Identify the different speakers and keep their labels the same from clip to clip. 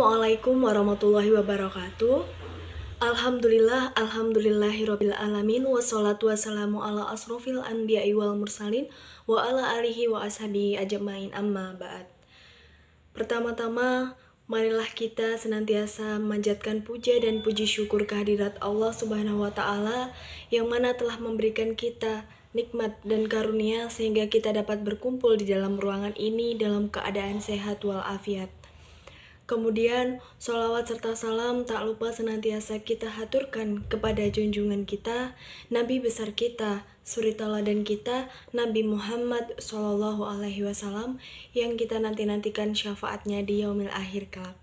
Speaker 1: Assalamualaikum warahmatullahi wabarakatuh. Alhamdulillah, alhamdulillahirabbil alamin wassalatu wassalamu ala asrofil anbiya'i wal mursalin wa ala alihi wa ashabi ajamain amma ba'd. Pertama-tama, marilah kita senantiasa memanjatkan puja dan puji syukur kehadirat Allah Subhanahu wa taala yang mana telah memberikan kita nikmat dan karunia sehingga kita dapat berkumpul di dalam ruangan ini dalam keadaan sehat walafiat. Kemudian, sholawat serta salam tak lupa senantiasa kita haturkan kepada junjungan kita, Nabi besar kita, suri teladan kita, Nabi Muhammad Shallallahu Alaihi Wasallam yang kita nanti-nantikan syafaatnya di yaumil akhir kelak.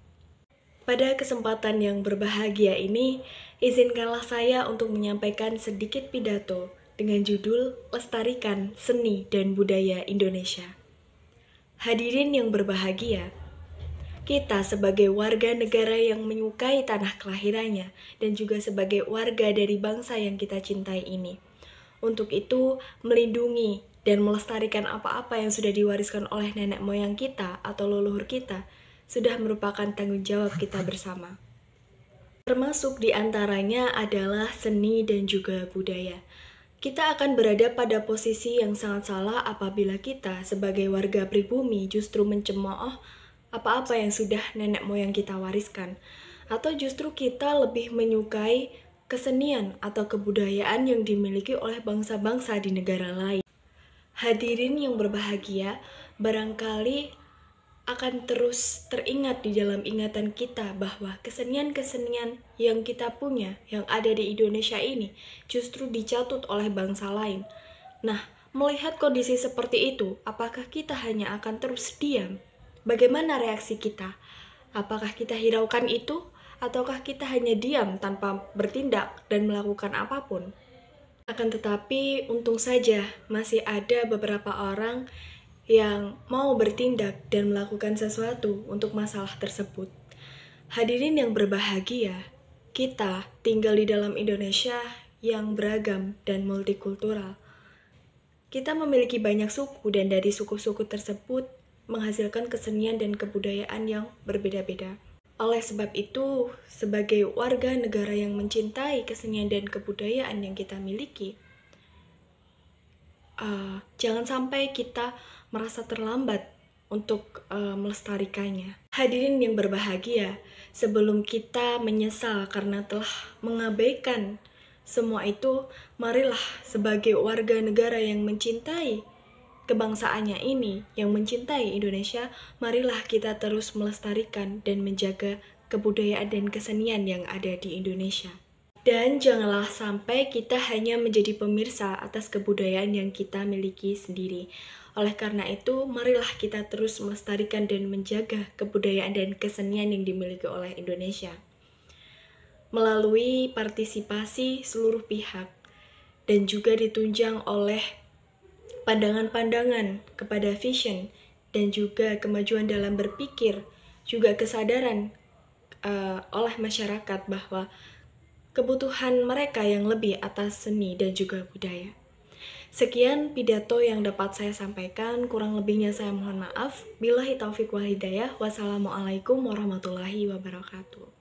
Speaker 1: Pada kesempatan yang berbahagia ini, izinkanlah saya untuk menyampaikan sedikit pidato dengan judul Lestarikan Seni dan Budaya Indonesia. Hadirin yang berbahagia, kita sebagai warga negara yang menyukai tanah kelahirannya dan juga sebagai warga dari bangsa yang kita cintai ini. Untuk itu, melindungi dan melestarikan apa-apa yang sudah diwariskan oleh nenek moyang kita atau leluhur kita sudah merupakan tanggung jawab kita bersama. Termasuk di antaranya adalah seni dan juga budaya. Kita akan berada pada posisi yang sangat salah apabila kita sebagai warga pribumi justru mencemooh apa-apa yang sudah nenek moyang kita wariskan, atau justru kita lebih menyukai kesenian atau kebudayaan yang dimiliki oleh bangsa-bangsa di negara lain. Hadirin yang berbahagia, barangkali akan terus teringat di dalam ingatan kita bahwa kesenian-kesenian yang kita punya, yang ada di Indonesia ini, justru dicatut oleh bangsa lain. Nah, melihat kondisi seperti itu, apakah kita hanya akan terus diam? bagaimana reaksi kita? Apakah kita hiraukan itu, ataukah kita hanya diam tanpa bertindak dan melakukan apapun? Akan tetapi, untung saja masih ada beberapa orang yang mau bertindak dan melakukan sesuatu untuk masalah tersebut. Hadirin yang berbahagia, kita tinggal di dalam Indonesia yang beragam dan multikultural. Kita memiliki banyak suku, dan dari suku-suku tersebut menghasilkan kesenian dan kebudayaan yang berbeda-beda. Oleh sebab itu, sebagai warga negara yang mencintai kesenian dan kebudayaan yang kita miliki, uh, jangan sampai kita merasa terlambat untuk uh, melestarikannya. Hadirin yang berbahagia, sebelum kita menyesal karena telah mengabaikan semua itu, marilah sebagai warga negara yang mencintai kebangsaannya ini yang mencintai Indonesia, marilah kita terus melestarikan dan menjaga kebudayaan dan kesenian yang ada di Indonesia. Dan janganlah sampai kita hanya menjadi pemirsa atas kebudayaan yang kita miliki sendiri. Oleh karena itu, marilah kita terus melestarikan dan menjaga kebudayaan dan kesenian yang dimiliki oleh Indonesia. Melalui partisipasi seluruh pihak dan juga ditunjang oleh pandangan-pandangan kepada vision, dan juga kemajuan dalam berpikir, juga kesadaran uh, oleh masyarakat bahwa kebutuhan mereka yang lebih atas seni dan juga budaya. Sekian pidato yang dapat saya sampaikan, kurang lebihnya saya mohon maaf. Bila taufiq wal hidayah, wassalamualaikum warahmatullahi wabarakatuh.